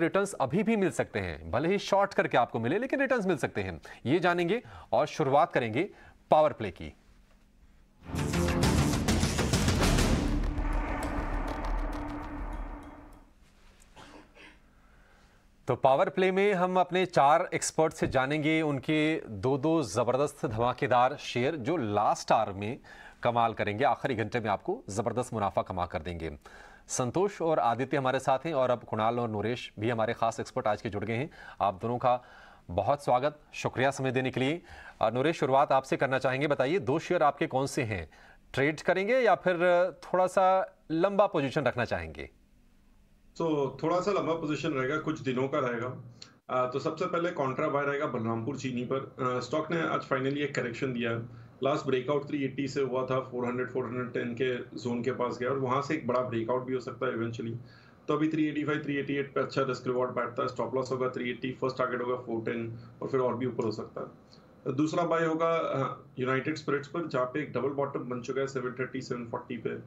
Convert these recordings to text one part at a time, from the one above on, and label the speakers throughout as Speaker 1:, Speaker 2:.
Speaker 1: returns अभी भी मिल सकते हैं भले ही शॉर्ट करके आपको मिले लेकिन रिटर्न्स मिल सकते हैं ये जानेंगे और शुरुआत करेंगे पावर प्ले की तो पावर प्ले में हम अपने चार एक्सपर्ट से जानेंगे उनके दो दो ज़बरदस्त धमाकेदार शेयर जो लास्ट आर में कमाल करेंगे आखिरी घंटे में आपको ज़बरदस्त मुनाफा कमा कर देंगे संतोष और आदित्य हमारे साथ हैं और अब कुणाल और नूरेश भी हमारे खास एक्सपर्ट आज के जुड़ गए हैं आप दोनों का बहुत स्वागत शुक्रिया समय देने के लिए नूरेश शुरुआत आपसे करना चाहेंगे बताइए दो शेयर आपके कौन से हैं ट्रेड करेंगे या फिर थोड़ा सा लंबा पोजिशन रखना चाहेंगे
Speaker 2: तो थोड़ा सा लंबा पोजीशन रहेगा कुछ दिनों का रहेगा तो सबसे पहले कॉन्ट्रा बाय रहेगा बलरामपुर चीनी पर स्टॉक ने आज फाइनली एक करेक्शन दिया लास्ट ब्रेकआउट 380 से हुआ था 400 410 के जोन के पास गया और वहाँ से एक बड़ा ब्रेकआउट भी हो सकता है इवेंचुअली तो अभी 385 388 पे अच्छा रिस्क रिवॉर्ड बैठता है स्टॉप लॉस होगा 380 फर्स्ट टारगेट होगा 410 और फिर और भी ऊपर हो सकता है दूसरा बाय होगा यूनाइटेड स्पिरिट्स पर जहाँ पे एक डबल बॉटम बन चुका है सेवन थर्टी सेवन फोर्टी पे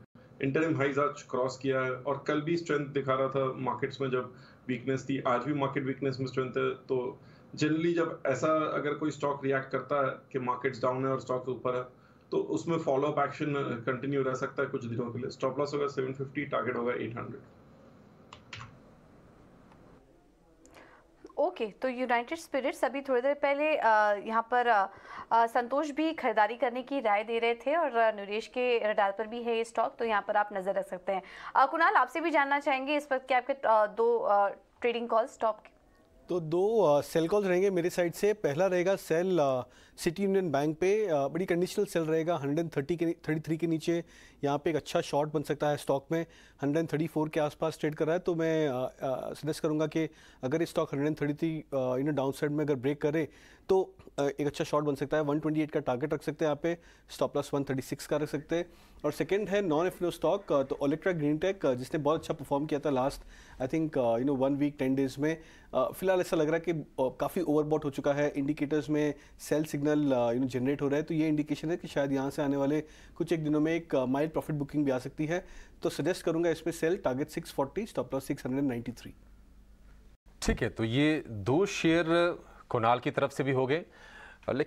Speaker 2: इंटरिम हाइज आज क्रॉस किया है और कल भी स्ट्रेंथ दिखा रहा था मार्केट्स में जब वीकनेस थी आज भी मार्केट वीकनेस में स्ट्रेंथ है तो जनरली जब ऐसा अगर कोई स्टॉक रिएक्ट करता है कि मार्केट्स डाउन है और स्टॉक ऊपर है तो उसमें फॉलो अप एक्शन कंटिन्यू रह सकता है कुछ दिनों के लिए स्टॉप लॉस होगा सेवन टारगेट होगा एट
Speaker 3: ओके तो यूनाइटेड स्पिरिट्स अभी थोड़ी देर पहले यहाँ पर संतोष भी खरीदारी करने की राय दे रहे थे और नरेश के रडार पर भी है ये स्टॉक तो यहाँ पर आप नज़र रख सकते हैं कुणाल आपसे भी जानना चाहेंगे इस वक्त के आपके दो ट्रेडिंग कॉल स्टॉक
Speaker 4: तो दो सेल कॉल्स रहेंगे मेरे साइड से पहला रहेगा सेल सिटी यूनियन बैंक पे बड़ी कंडीशनल सेल रहेगा 130 के 33 के नीचे यहाँ पे एक अच्छा शॉट बन सकता है स्टॉक में 134 के आसपास ट्रेड कर रहा है तो मैं सजेस्ट करूँगा कि अगर stock 133 you know downside में अगर ब्रेक करे तो एक अच्छा शॉट बन सकता है 128 का टारगेट रख सकते हैं यहाँ पे स्टॉप प्लस 136 का रख सकते हैं और सेकंड है नॉन एफनो स्टॉक तो ओलेक्ट्रा ग्रीन टेक जिसने बहुत अच्छा परफॉर्म किया था last I think you know one week ten days में फिलहाल फिलहाल ऐसा लग रहा है कि काफ़ी ओवरबॉट हो चुका है इंडिकेटर्स में sell signal you know generate हो रहा है तो ये इंडिकेशन है कि शायद यहाँ से आने वाले कुछ एक दिनों में एक माइल्ड प्रॉफिट बुकिंग भी आ सकती है तो सजेस्ट करूँगा इसमें sell target six forty stop loss six
Speaker 1: ठीक है तो ये दो शेयर कोनाल की तरफ से भी हो गए लेकिन